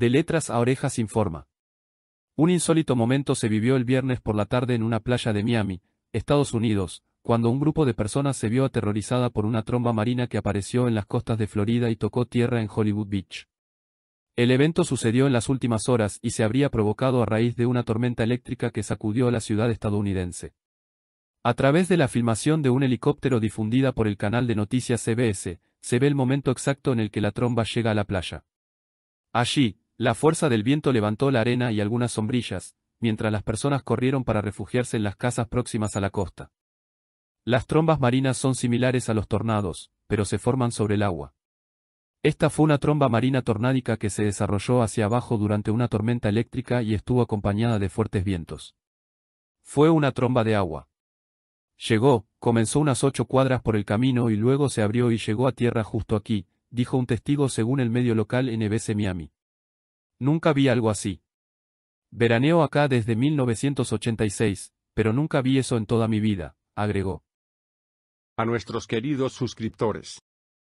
de letras a orejas informa. Un insólito momento se vivió el viernes por la tarde en una playa de Miami, Estados Unidos, cuando un grupo de personas se vio aterrorizada por una tromba marina que apareció en las costas de Florida y tocó tierra en Hollywood Beach. El evento sucedió en las últimas horas y se habría provocado a raíz de una tormenta eléctrica que sacudió a la ciudad estadounidense. A través de la filmación de un helicóptero difundida por el canal de noticias CBS, se ve el momento exacto en el que la tromba llega a la playa. Allí, la fuerza del viento levantó la arena y algunas sombrillas, mientras las personas corrieron para refugiarse en las casas próximas a la costa. Las trombas marinas son similares a los tornados, pero se forman sobre el agua. Esta fue una tromba marina tornádica que se desarrolló hacia abajo durante una tormenta eléctrica y estuvo acompañada de fuertes vientos. Fue una tromba de agua. Llegó, comenzó unas ocho cuadras por el camino y luego se abrió y llegó a tierra justo aquí, dijo un testigo según el medio local NBC Miami. Nunca vi algo así. Veraneo acá desde 1986, pero nunca vi eso en toda mi vida, agregó. A nuestros queridos suscriptores.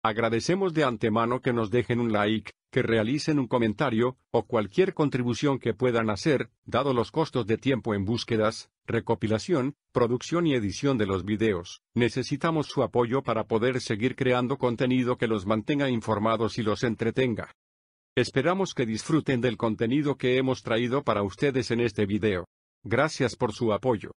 Agradecemos de antemano que nos dejen un like, que realicen un comentario, o cualquier contribución que puedan hacer, dado los costos de tiempo en búsquedas, recopilación, producción y edición de los videos. Necesitamos su apoyo para poder seguir creando contenido que los mantenga informados y los entretenga. Esperamos que disfruten del contenido que hemos traído para ustedes en este video. Gracias por su apoyo.